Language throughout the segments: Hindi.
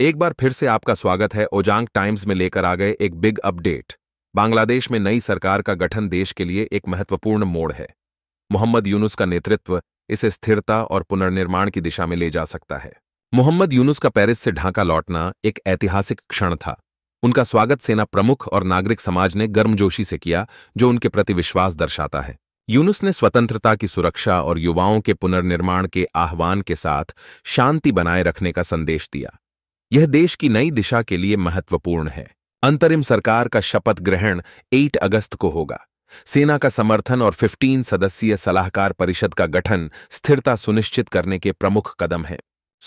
एक बार फिर से आपका स्वागत है ओजांग टाइम्स में लेकर आ गए एक बिग अपडेट बांग्लादेश में नई सरकार का गठन देश के लिए एक महत्वपूर्ण मोड़ है मोहम्मद यूनुस का नेतृत्व इसे स्थिरता और पुनर्निर्माण की दिशा में ले जा सकता है मोहम्मद यूनुस का पेरिस से ढाका लौटना एक ऐतिहासिक क्षण था उनका स्वागत सेना प्रमुख और नागरिक समाज ने गर्मजोशी से किया जो उनके प्रति विश्वास दर्शाता है यूनुस ने स्वतंत्रता की सुरक्षा और युवाओं के पुनर्निर्माण के आह्वान के साथ शांति बनाए रखने का संदेश दिया यह देश की नई दिशा के लिए महत्वपूर्ण है अंतरिम सरकार का शपथ ग्रहण 8 अगस्त को होगा सेना का समर्थन और 15 सदस्यीय सलाहकार परिषद का गठन स्थिरता सुनिश्चित करने के प्रमुख कदम हैं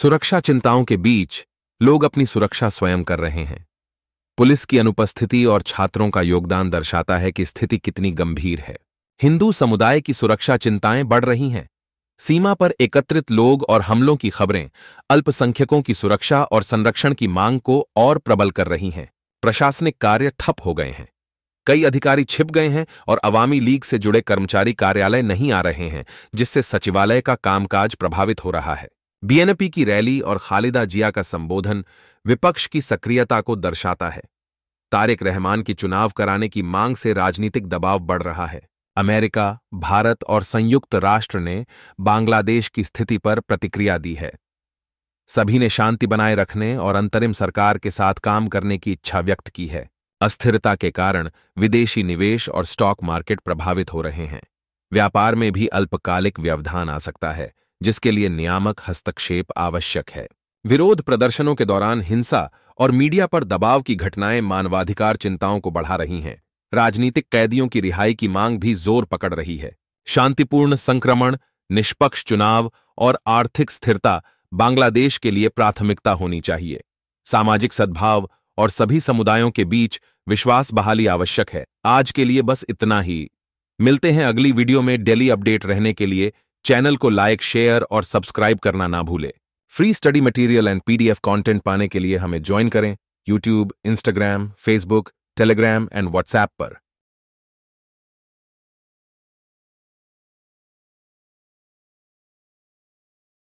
सुरक्षा चिंताओं के बीच लोग अपनी सुरक्षा स्वयं कर रहे हैं पुलिस की अनुपस्थिति और छात्रों का योगदान दर्शाता है कि स्थिति कितनी गंभीर है हिंदू समुदाय की सुरक्षा चिंताएं बढ़ रही हैं सीमा पर एकत्रित लोग और हमलों की खबरें अल्पसंख्यकों की सुरक्षा और संरक्षण की मांग को और प्रबल कर रही हैं प्रशासनिक कार्य ठप हो गए हैं कई अधिकारी छिप गए हैं और अवामी लीग से जुड़े कर्मचारी कार्यालय नहीं आ रहे हैं जिससे सचिवालय का कामकाज प्रभावित हो रहा है बीएनपी की रैली और खालिदा जिया का संबोधन विपक्ष की सक्रियता को दर्शाता है तारिक रहमान की चुनाव कराने की मांग से राजनीतिक दबाव बढ़ रहा है अमेरिका भारत और संयुक्त राष्ट्र ने बांग्लादेश की स्थिति पर प्रतिक्रिया दी है सभी ने शांति बनाए रखने और अंतरिम सरकार के साथ काम करने की इच्छा व्यक्त की है अस्थिरता के कारण विदेशी निवेश और स्टॉक मार्केट प्रभावित हो रहे हैं व्यापार में भी अल्पकालिक व्यवधान आ सकता है जिसके लिए नियामक हस्तक्षेप आवश्यक है विरोध प्रदर्शनों के दौरान हिंसा और मीडिया पर दबाव की घटनाएं मानवाधिकार चिंताओं को बढ़ा रही हैं राजनीतिक कैदियों की रिहाई की मांग भी जोर पकड़ रही है शांतिपूर्ण संक्रमण निष्पक्ष चुनाव और आर्थिक स्थिरता बांग्लादेश के लिए प्राथमिकता होनी चाहिए सामाजिक सद्भाव और सभी समुदायों के बीच विश्वास बहाली आवश्यक है आज के लिए बस इतना ही मिलते हैं अगली वीडियो में डेली अपडेट रहने के लिए चैनल को लाइक शेयर और सब्सक्राइब करना ना भूले free study material and PDF content पाने के लिए हमें ज्वाइन करें YouTube Instagram Facebook Telegram and WhatsApp पर